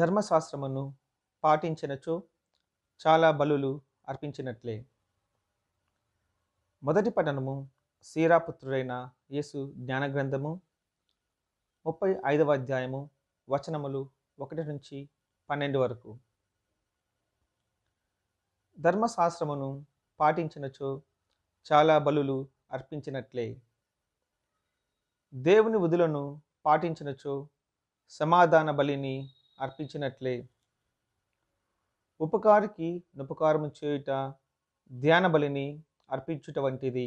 ధర్మశాస్త్రమును పాటించినచో చాలా బలులు అర్పించినట్లే మొదటి పఠనము సీరాపుత్రుడైన యేసు జ్ఞానగ్రంథము ముప్పై ఐదవ అధ్యాయము వచనములు ఒకటి నుంచి పన్నెండు వరకు ధర్మశాస్త్రమును పాటించినచో చాలా బలులు అర్పించినట్లే దేవుని విధులను పాటించినచో సమాధాన బలిని అర్పించినట్లే ఉపకారికి నుపకారము చేయుట ధ్యాన బలిని అర్పించుట వంటిది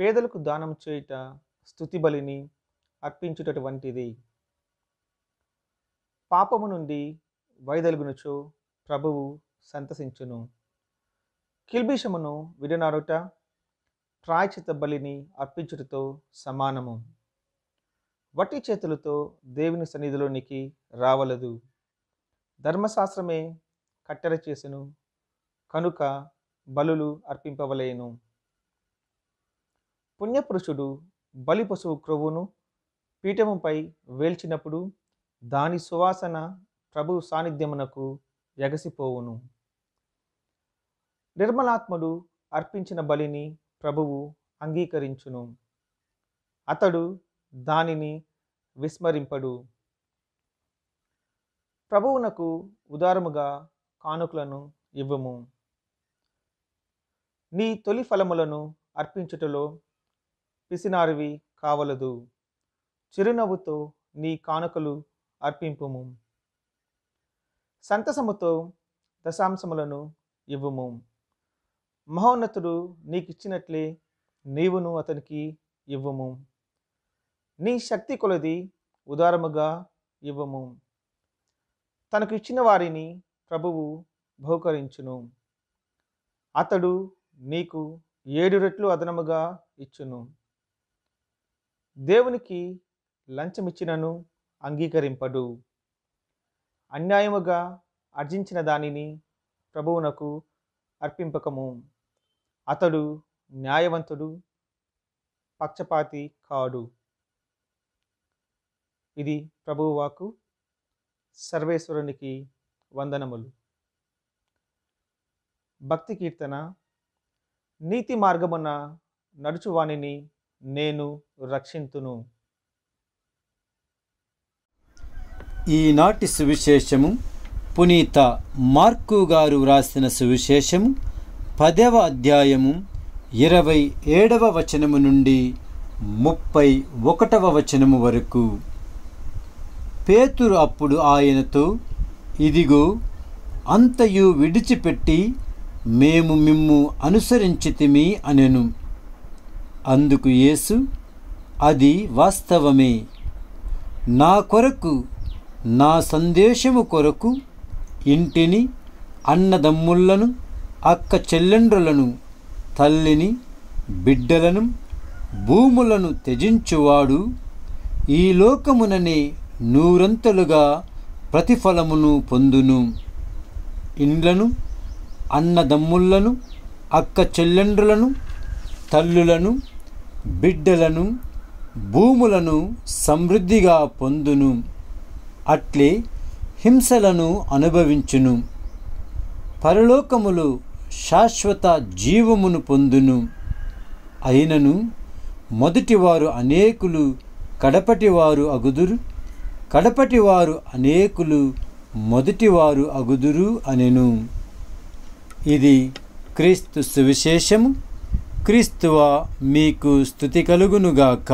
పేదలకు దానం చేయుట స్థుతి బలిని అర్పించుట వంటిది పాపము నుండి వైదలుగునుచో ప్రభువు సంతసించును కిల్బిషమును విడనారుట ప్రాయచిత బలిని అర్పించుటతో సమానము వట్టి చేతులతో దేవుని సన్నిధిలోనికి రావలదు ధర్మశాస్త్రమే కట్టెర చేసెను కనుక బలులు అర్పింపవలేను పుణ్యపురుషుడు బలి పశువు క్రొవ్వును పీఠముపై వేల్చినప్పుడు దాని సువాసన ప్రభు సాన్నిధ్యమునకు ఎగసిపోవును నిర్మలాత్ముడు అర్పించిన బలిని ప్రభువు అంగీకరించును అతడు దానిని విస్మరింపడు ప్రభువునకు ఉదారముగా కానుకలను ఇవ్వము నీ తొలి ఫలములను అర్పించుటలో పిసినారివి కావలదు చిరునవ్వుతో నీ కానుకలు అర్పింపుము సంతసముతో దశాంశములను ఇవ్వము మహోన్నతుడు నీకిచ్చినట్లే నీవును అతనికి ఇవ్వము నీ శక్తి కొలది ఉదారముగా ఇవ్వము తనకు ఇచ్చిన వారిని ప్రభువు బహుకరించును అతడు నీకు ఏడు రెట్లు అదనముగా ఇచ్చును దేవునికి లంచమిచ్చినను అంగీకరింపడు అన్యాయముగా అర్జించిన దానిని ప్రభువునకు అర్పింపకము అతడు న్యాయవంతుడు పక్షపాతి కాడు ఇది ప్రభువాకు సర్వేశ్వరునికి వందనములు భక్తి కీర్తన నీతి మార్గమున నడుచువాణిని నేను రక్షింతును ఈనాటి సువిశేషము పునీత మార్కు గారు వ్రాసిన సువిశేషము పదవ అధ్యాయము ఇరవై ఏడవ వచనము నుండి ముప్పై ఒకటవ వచనము వరకు పేతురు అప్పుడు ఆయనతో ఇదిగో అంతయు విడిచిపెట్టి మేము మిమ్ము అనుసరించితిమి అనెను అందుకు యేసు అది వాస్తవమే నా కొరకు నా సందేశము కొరకు ఇంటిని అన్నదమ్ముళ్లను అక్క చెల్లెండ్రులను తల్లిని బిడ్డలను భూములను త్యజించువాడు ఈ లోకముననే నూరంతలుగా ప్రతిఫలమును పొందును ఇండ్లను అన్నదమ్ముళ్లను అక్క చెల్లెండ్రులను తల్లులను బిడ్డలను భూములను సమృద్ధిగా పొందును అట్లే హింసలను అనుభవించును పరలోకములు శాశ్వత జీవమును పొందును అయినను మొదటివారు అనేకులు కడపటివారు అగుదురు కడపటి వారు అనేకులు మొదటివారు అగుదురు అనెను ఇది క్రీస్తు సువిశేషము క్రీస్తువా మీకు స్థుతి కలుగునుగాక